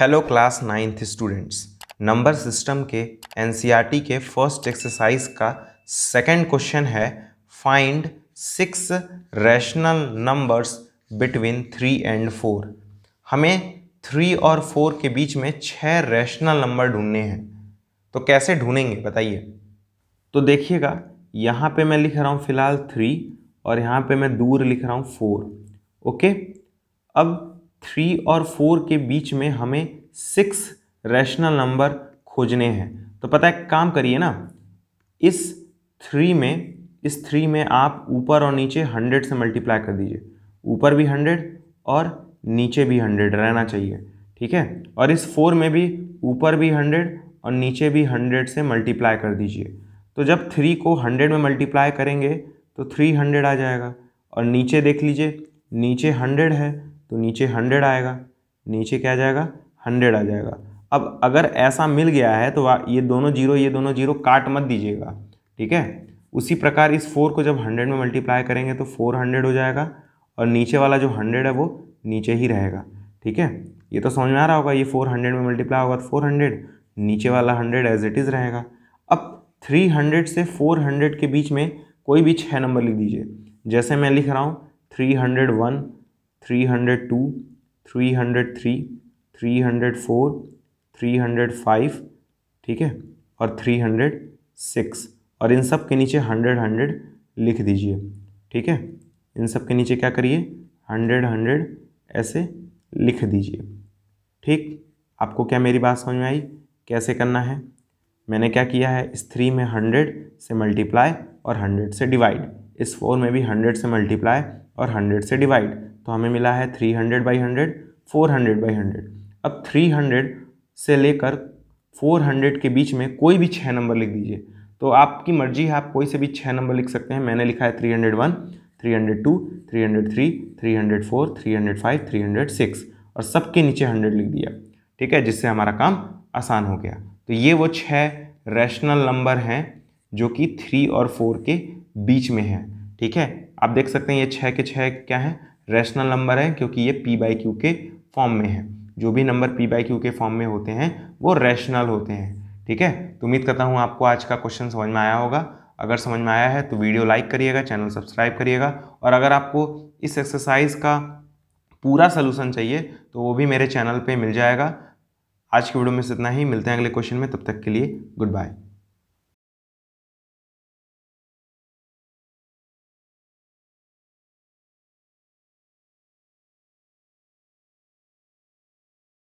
hello class ninth students number system के एन e के फर्स्ट एक्सरसाइज का सेकंड क्वेश्चन है find six rational numbers between three and four हमें three और फोर के बीच में छः रैशनल नंबर ढूंढने हैं तो कैसे ढूंढेंगे बताइए तो देखिएगा यहाँ पे मैं लिख रहा हूँ फ़िलहाल थ्री और यहाँ पे मैं दूर लिख रहा हूँ फोर ओके अब थ्री और फोर के बीच में हमें सिक्स रैशनल नंबर खोजने हैं तो पता है काम करिए ना इस थ्री में इस थ्री में आप ऊपर और नीचे हंड्रेड से मल्टीप्लाई कर दीजिए ऊपर भी हंड्रेड और नीचे भी हंड्रेड रहना चाहिए ठीक है और इस फोर में भी ऊपर भी हंड्रेड और नीचे भी हंड्रेड से मल्टीप्लाई कर दीजिए तो जब थ्री को हंड्रेड में मल्टीप्लाई करेंगे तो थ्री हंड्रेड आ जाएगा और नीचे देख लीजिए नीचे हंड्रेड है तो नीचे हंड्रेड आएगा नीचे क्या जाएगा हंड्रेड आ जाएगा अब अगर ऐसा मिल गया है तो ये दोनों जीरो ये दोनों जीरो काट मत दीजिएगा ठीक है उसी प्रकार इस फोर को जब हंड्रेड में मल्टीप्लाई करेंगे तो फोर हंड्रेड हो जाएगा और नीचे वाला जो हंड्रेड है वो नीचे ही रहेगा ठीक है ये तो समझ में आ रहा होगा ये फोर हंड्रेड में मल्टीप्लाई होगा तो फोर हंड्रेड नीचे वाला हंड्रेड एज इट इज़ रहेगा अब थ्री हंड्रेड से फोर हंड्रेड के बीच में कोई भी छः नंबर लिख दीजिए जैसे मैं लिख रहा हूँ three hundred one three hundred two three hundred three three hundred four three hundred five ठीक है और थ्री हंड्रेड सिक्स और इन सब के नीचे हंड्रेड हंड्रेड लिख दीजिए ठीक है इन सब के नीचे क्या करिए हंड्रेड हंड्रेड ऐसे लिख दीजिए ठीक आपको क्या मेरी बात समझ में आई कैसे करना है मैंने क्या किया है इस थ्री में हंड्रेड से मल्टीप्लाई और हंड्रेड से डिवाइड इस फोर में भी हंड्रेड से मल्टीप्लाई और हंड्रेड से डिवाइड तो हमें मिला है three hundred by hundred four hundred by hundred अब थ्री हंड्रेड से लेकर फोर हंड्रेड के बीच में कोई भी छः नंबर लिख दीजिए तो आपकी मर्जी है आप कोई से भी छः नंबर लिख सकते हैं मैंने लिखा है three hundred one three hundred two three hundred three three hundred four three hundred five three hundred six और सबके नीचे हंड्रेड लिख दिया ठीक है जिससे हमारा काम आसान हो गया तो ये वो छः रैशनल नंबर हैं जो कि थ्री और फोर के बीच में हैं ठीक है आप देख सकते हैं ये छः के छः क्या हैं रैशनल नंबर है क्योंकि ये पी बाई क्यू के फॉर्म में है जो भी नंबर पी बाई क्यू के फॉर्म में होते हैं वो रैशनल होते हैं ठीक है तो उम्मीद करता हूँ आपको आज का क्वेश्चन समझ में आया होगा अगर समझ में आया है तो वीडियो लाइक करिएगा चैनल सब्सक्राइब करिएगा और अगर आपको इस एक्सरसाइज का पूरा सलूशन चाहिए तो वो भी मेरे चैनल पे मिल जाएगा आज की वीडियो में इतना ही मिलते हैं अगले क्वेश्चन में तब तक के लिए गुड बाय